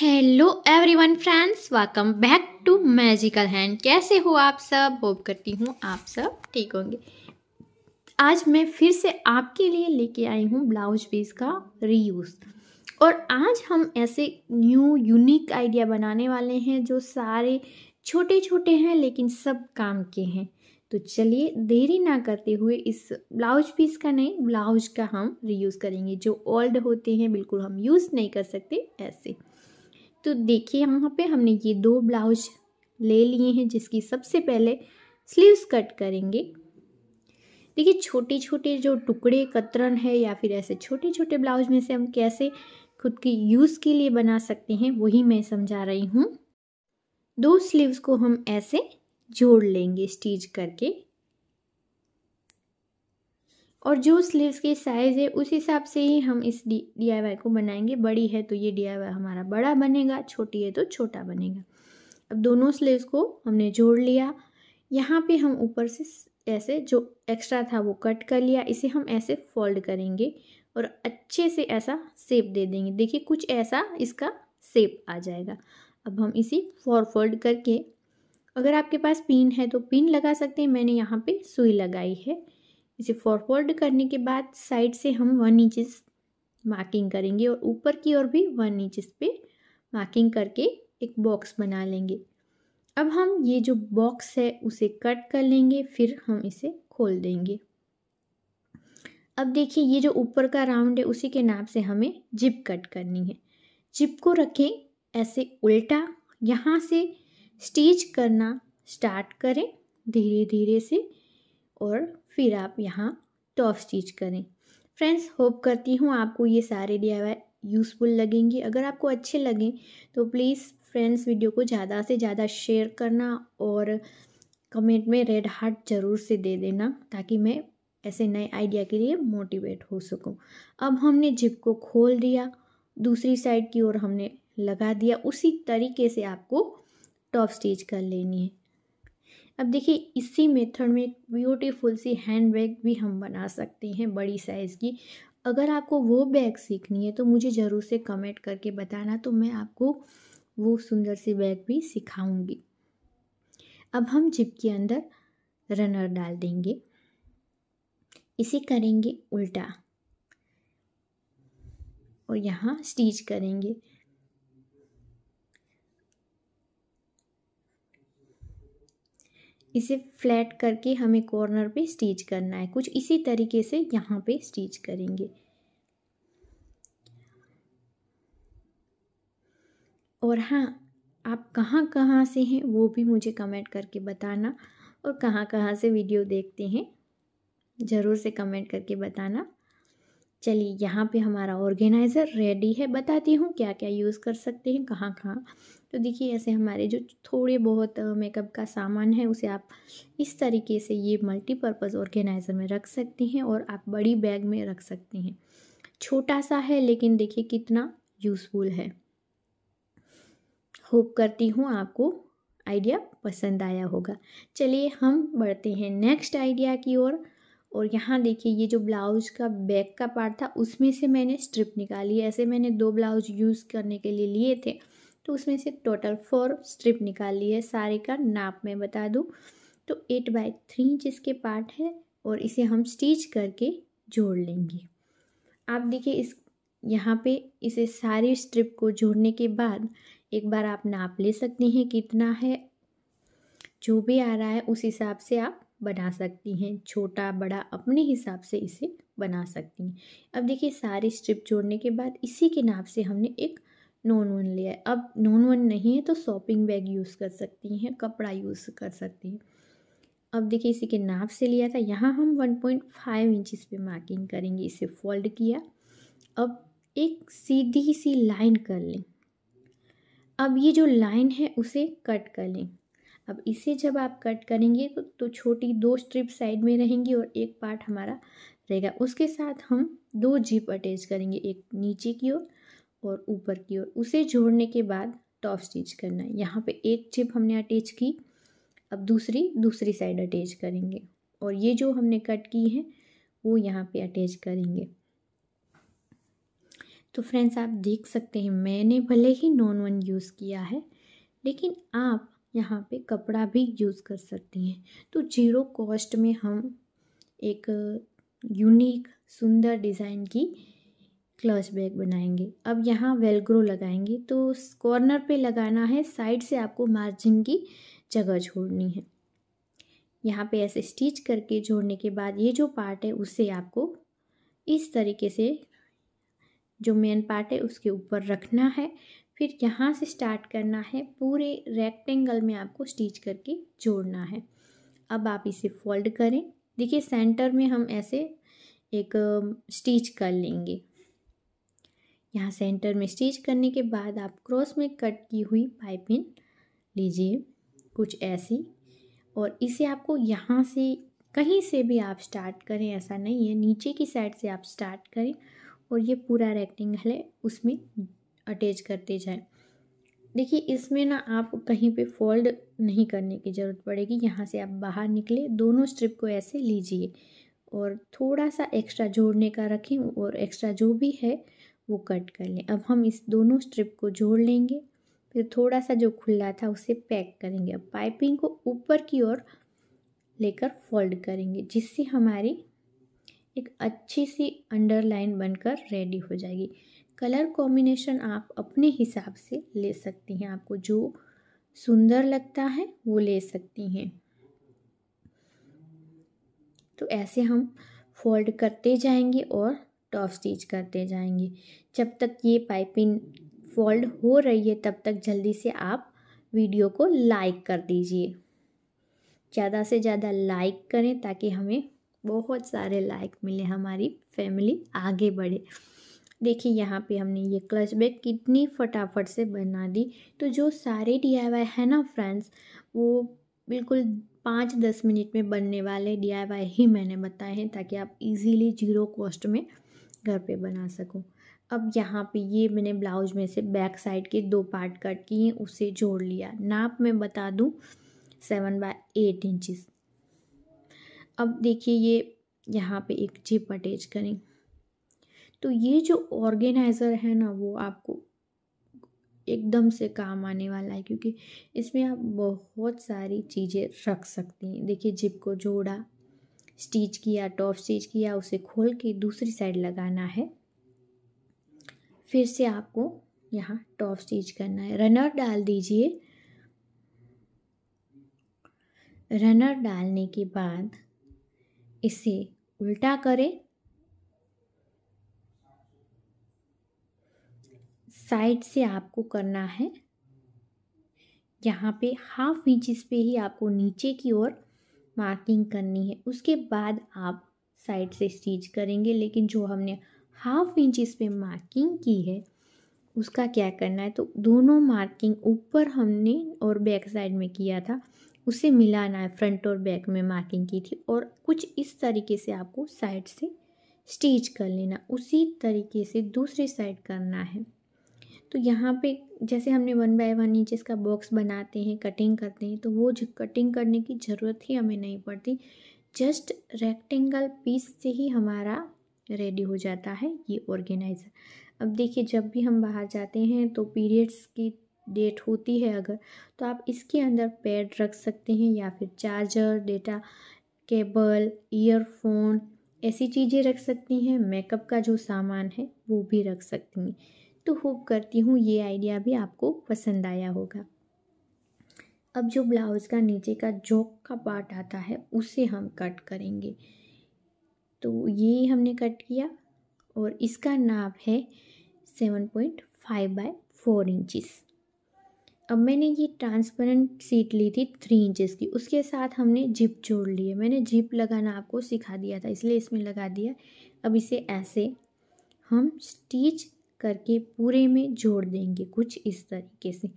hello everyone friends welcome back to Magical Hand कैसे हो आप सब होप करती हूँ आप सब ठीक होंगे आज मैं फिर से आपके लिए लेके आई हूँ ब्लाउज पीस का रीयूज़ और आज हम ऐसे न्यू यूनिक आइडिया बनाने वाले हैं जो सारे छोटे छोटे हैं लेकिन सब काम के हैं तो चलिए देरी ना करते हुए इस ब्लाउज पीस का नहीं ब्लाउज का हम रीयूज़ करेंगे जो ओल्ड होते हैं बिल्कुल हम यूज़ नहीं कर सकते ऐसे तो देखिए यहाँ पे हमने ये दो ब्लाउज ले लिए हैं जिसकी सबसे पहले स्लीव्स कट करेंगे देखिए छोटे छोटे जो टुकड़े कतरन है या फिर ऐसे छोटे छोटे ब्लाउज में से हम कैसे खुद के यूज़ के लिए बना सकते हैं वही मैं समझा रही हूँ दो स्लीव्स को हम ऐसे जोड़ लेंगे स्टिच करके और जो स्लीव्स की साइज़ है उस हिसाब से ही हम इस डी डी को बनाएंगे बड़ी है तो ये डी हमारा बड़ा बनेगा छोटी है तो छोटा बनेगा अब दोनों स्लीव्स को हमने जोड़ लिया यहाँ पे हम ऊपर से ऐसे जो एक्स्ट्रा था वो कट कर लिया इसे हम ऐसे फोल्ड करेंगे और अच्छे से ऐसा सेप दे देंगे देखिए कुछ ऐसा इसका सेप आ जाएगा अब हम इसे फॉर फोल्ड करके अगर आपके पास पिन है तो पिन लगा सकते हैं मैंने यहाँ पे सुई लगाई है इसे फॉरवर्ड करने के बाद साइड से हम वन इंचिस मार्किंग करेंगे और ऊपर की ओर भी वन इंचेस पे मार्किंग करके एक बॉक्स बना लेंगे अब हम ये जो बॉक्स है उसे कट कर लेंगे फिर हम इसे खोल देंगे अब देखिए ये जो ऊपर का राउंड है उसी के नाप से हमें जिप कट करनी है जिप को रखें ऐसे उल्टा यहाँ से स्टिच करना स्टार्ट करें धीरे धीरे से और फिर आप यहाँ टॉप स्टिच करें फ्रेंड्स होप करती हूँ आपको ये सारे डी यूज़फुल लगेंगे अगर आपको अच्छे लगें तो प्लीज़ फ्रेंड्स वीडियो को ज़्यादा से ज़्यादा शेयर करना और कमेंट में रेड हार्ट ज़रूर से दे देना ताकि मैं ऐसे नए आइडिया के लिए मोटिवेट हो सकूं अब हमने जिप को खोल दिया दूसरी साइड की ओर हमने लगा दिया उसी तरीके से आपको टॉप स्टिच कर लेनी है अब देखिए इसी मेथड में एक ब्यूटीफुल सी हैंड बैग भी हम बना सकते हैं बड़ी साइज़ की अगर आपको वो बैग सीखनी है तो मुझे ज़रूर से कमेंट करके बताना तो मैं आपको वो सुंदर सी बैग भी सिखाऊंगी अब हम जिप के अंदर रनर डाल देंगे इसे करेंगे उल्टा और यहाँ स्टिच करेंगे इसे फ्लैट करके हमें कॉर्नर पे स्टिच करना है कुछ इसी तरीके से यहाँ पे स्टिच करेंगे और हाँ आप कहाँ कहाँ से हैं वो भी मुझे कमेंट करके बताना और कहाँ कहाँ से वीडियो देखते हैं ज़रूर से कमेंट करके बताना चलिए यहाँ पे हमारा ऑर्गेनाइज़र रेडी है बताती हूँ क्या क्या यूज़ कर सकते हैं कहाँ कहाँ तो देखिए ऐसे हमारे जो थोड़े बहुत मेकअप का सामान है उसे आप इस तरीके से ये मल्टीपर्पज़ ऑर्गेनाइज़र में रख सकते हैं और आप बड़ी बैग में रख सकते हैं छोटा सा है लेकिन देखिए कितना यूज़फुल है होप करती हूँ आपको आइडिया पसंद आया होगा चलिए हम बढ़ते हैं नेक्स्ट आइडिया की ओर और, और यहाँ देखिए ये जो ब्लाउज का बैक का पार्ट था उसमें से मैंने स्ट्रिप निकाली ऐसे मैंने दो ब्लाउज यूज़ करने के लिए लिए थे तो उसमें से टोटल फोर स्ट्रिप निकाल ली है सारे का नाप मैं बता दूँ तो एट बाई थ्री इंच इसके पार्ट है और इसे हम स्टिच करके जोड़ लेंगे आप देखिए इस यहाँ पे इसे सारी स्ट्रिप को जोड़ने के बाद एक बार आप नाप ले सकते हैं कितना है जो भी आ रहा है उस हिसाब से आप बना सकती हैं छोटा बड़ा अपने हिसाब से इसे बना सकती हैं अब देखिए सारी स्ट्रिप जोड़ने के बाद इसी के नाप से हमने एक नॉन वन लिया है अब नॉन वन नहीं है तो शॉपिंग बैग यूज़ कर सकती हैं कपड़ा यूज़ कर सकती हैं अब देखिए इसी के नाप से लिया था यहाँ हम 1.5 पॉइंट पे मार्किंग करेंगे इसे फोल्ड किया अब एक सीधी सी लाइन कर लें अब ये जो लाइन है उसे कट कर लें अब इसे जब आप कट करेंगे तो, तो छोटी दो स्ट्रिप साइड में रहेंगी और एक पार्ट हमारा रहेगा उसके साथ हम दो जिप अटैच करेंगे एक नीचे की ओर और ऊपर की ओर उसे जोड़ने के बाद टॉप स्टिच करना है यहाँ पे एक चिप हमने अटैच की अब दूसरी दूसरी साइड अटैच करेंगे और ये जो हमने कट की है वो यहाँ पे अटैच करेंगे तो फ्रेंड्स आप देख सकते हैं मैंने भले ही नॉन वन यूज़ किया है लेकिन आप यहाँ पे कपड़ा भी यूज़ कर सकती हैं तो जीरो कॉस्ट में हम एक यूनिक सुंदर डिज़ाइन की क्लच बैग बनाएंगे अब यहाँ वेलग्रो लगाएंगे तो कॉर्नर पे लगाना है साइड से आपको मार्जिन की जगह छोड़नी है यहाँ पे ऐसे स्टिच करके जोड़ने के बाद ये जो पार्ट है उसे आपको इस तरीके से जो मेन पार्ट है उसके ऊपर रखना है फिर यहाँ से स्टार्ट करना है पूरे रेक्टेंगल में आपको स्टिच करके जोड़ना है अब आप इसे फोल्ड करें देखिए सेंटर में हम ऐसे एक स्टिच कर लेंगे यहाँ सेंटर में स्टिच करने के बाद आप क्रॉस में कट की हुई पाइपिंग लीजिए कुछ ऐसी और इसे आपको यहाँ से कहीं से भी आप स्टार्ट करें ऐसा नहीं है नीचे की साइड से आप स्टार्ट करें और ये पूरा रेक्टेंगल है उसमें अटैच करते जाएं देखिए इसमें ना आप कहीं पे फोल्ड नहीं करने की ज़रूरत पड़ेगी यहाँ से आप बाहर निकले दोनों स्ट्रिप को ऐसे लीजिए और थोड़ा सा एक्स्ट्रा जोड़ने का रखें और एक्स्ट्रा जो भी है वो कट कर लें अब हम इस दोनों स्ट्रिप को जोड़ लेंगे फिर थोड़ा सा जो खुला था उसे पैक करेंगे अब पाइपिंग को ऊपर की ओर लेकर फोल्ड करेंगे जिससे हमारी एक अच्छी सी अंडरलाइन बनकर रेडी हो जाएगी कलर कॉम्बिनेशन आप अपने हिसाब से ले सकती हैं आपको जो सुंदर लगता है वो ले सकती हैं तो ऐसे हम फोल्ड करते जाएंगे और टॉप स्टिच करते जाएंगे जब तक ये पाइपिंग फोल्ड हो रही है तब तक जल्दी से आप वीडियो को लाइक कर दीजिए ज़्यादा से ज़्यादा लाइक करें ताकि हमें बहुत सारे लाइक मिले हमारी फैमिली आगे बढ़े देखिए यहाँ पे हमने ये क्लच बैग कितनी फटाफट से बना दी तो जो सारे डी है ना फ्रेंड्स वो बिल्कुल पाँच दस मिनट में बनने वाले डी ही मैंने बताए हैं ताकि आप इजीली जीरो कॉस्ट में घर पे बना सकूं अब यहाँ पे ये मैंने ब्लाउज में से बैक साइड के दो पार्ट कट किए उसे जोड़ लिया नाप मैं बता दूँ सेवन बाय एट इंचिस अब देखिए ये यहाँ पे एक जिप अटैच करें तो ये जो ऑर्गेनाइज़र है ना वो आपको एकदम से काम आने वाला है क्योंकि इसमें आप बहुत सारी चीज़ें रख सकती हैं देखिए जिप को जोड़ा स्टिच किया टॉप स्टिच किया उसे खोल के दूसरी साइड लगाना है फिर से आपको यहाँ टॉप स्टिच करना है रनर डाल दीजिए रनर डालने के बाद इसे उल्टा करें साइड से आपको करना है यहाँ पे हाफ इंचिस पे ही आपको नीचे की ओर मार्किंग करनी है उसके बाद आप साइड से स्टिच करेंगे लेकिन जो हमने हाफ इंच इस पर मार्किंग की है उसका क्या करना है तो दोनों मार्किंग ऊपर हमने और बैक साइड में किया था उसे मिलाना है फ्रंट और बैक में मार्किंग की थी और कुछ इस तरीके से आपको साइड से स्टिच कर लेना उसी तरीके से दूसरी साइड करना है तो यहाँ पे जैसे हमने वन बाय वन इंचज़ का बॉक्स बनाते हैं कटिंग करते हैं तो वो कटिंग करने की ज़रूरत ही हमें नहीं पड़ती जस्ट रेक्टेंगल पीस से ही हमारा रेडी हो जाता है ये ऑर्गेनाइज़र अब देखिए जब भी हम बाहर जाते हैं तो पीरियड्स की डेट होती है अगर तो आप इसके अंदर पैड रख सकते हैं या फिर चार्जर डेटा केबल ईयरफोन ऐसी चीज़ें रख सकती हैं मेकअप का जो सामान है वो भी रख सकती हैं तो होप करती हूँ ये आइडिया भी आपको पसंद आया होगा अब जो ब्लाउज़ का नीचे का जॉक का पार्ट आता है उसे हम कट करेंगे तो ये हमने कट किया और इसका नाप है seven point five by four inches अब मैंने ये ट्रांसपेरेंट सीट ली थी थ्री इंचेस की उसके साथ हमने जिप जोड़ ली है मैंने जिप लगाना आपको सिखा दिया था इसलिए इसमें लगा दिया अब इसे ऐसे हम स्टिच करके पूरे में जोड़ देंगे कुछ इस तरीके से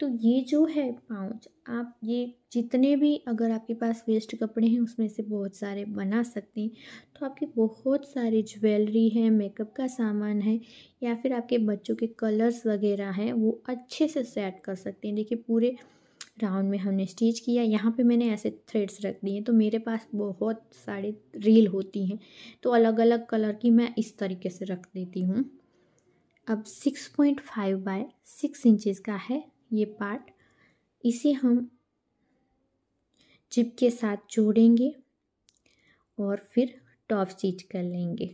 तो ये जो है पाउच आप ये जितने भी अगर आपके पास वेस्ट कपड़े हैं उसमें से बहुत सारे बना सकते हैं तो आपके बहुत सारे ज्वेलरी है मेकअप का सामान है या फिर आपके बच्चों के कलर्स वगैरह हैं वो अच्छे से सेट कर सकते हैं देखिए पूरे राउंड में हमने स्टिच किया यहाँ पे मैंने ऐसे थ्रेड्स रख दिए तो मेरे पास बहुत सारे रील होती हैं तो अलग अलग कलर की मैं इस तरीके से रख देती हूँ अब 6.5 point five by six inches का है ये पार्ट इसे हम चिप के साथ जोड़ेंगे और फिर टॉप स्टिच कर लेंगे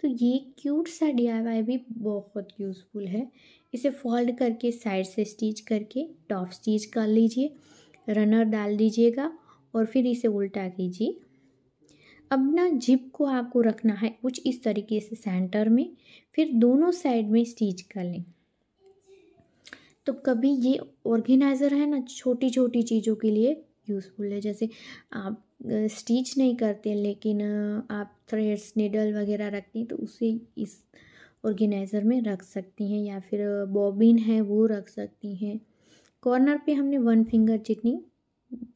तो ये क्यूट सा डी भी बहुत यूज़फुल है इसे फोल्ड करके साइड से स्टिच करके टॉप स्टिच कर लीजिए रनर डाल दीजिएगा और फिर इसे उल्टा कीजिए अब ना जिप को आपको रखना है कुछ इस तरीके से सेंटर में फिर दोनों साइड में स्टिच कर लें तो कभी ये ऑर्गेनाइज़र है ना छोटी छोटी चीज़ों के लिए यूज़फुल है जैसे आप स्टिच नहीं करते लेकिन आप थ्रेड्स निडल वगैरह रखते हैं तो उसे इस ऑर्गेनाइज़र में रख सकती हैं या फिर बॉबिन है वो रख सकती हैं कॉर्नर पे हमने वन फिंगर जितनी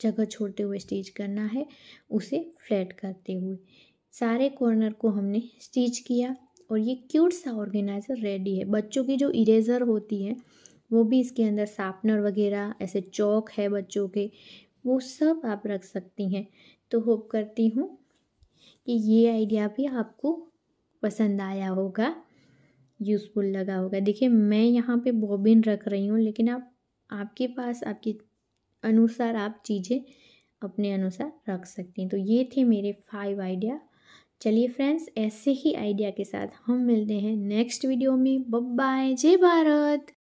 जगह छोड़ते हुए स्टिच करना है उसे फ्लैट करते हुए सारे कॉर्नर को हमने स्टिच किया और ये क्यूट सा ऑर्गेनाइज़र रेडी है बच्चों की जो इरेज़र होती है वो भी इसके अंदर शार्पनर वगैरह ऐसे चौक है बच्चों के वो सब आप रख सकती हैं तो होप करती हूँ कि ये आइडिया भी आपको पसंद आया होगा यूज़फुल लगा होगा देखिए मैं यहाँ पे बॉबिन रख रही हूँ लेकिन आप आपके पास आपकी अनुसार आप चीज़ें अपने अनुसार रख सकते हैं तो ये थे मेरे फाइव आइडिया चलिए फ्रेंड्स ऐसे ही आइडिया के साथ हम मिलते हैं नेक्स्ट वीडियो में बाय जय भारत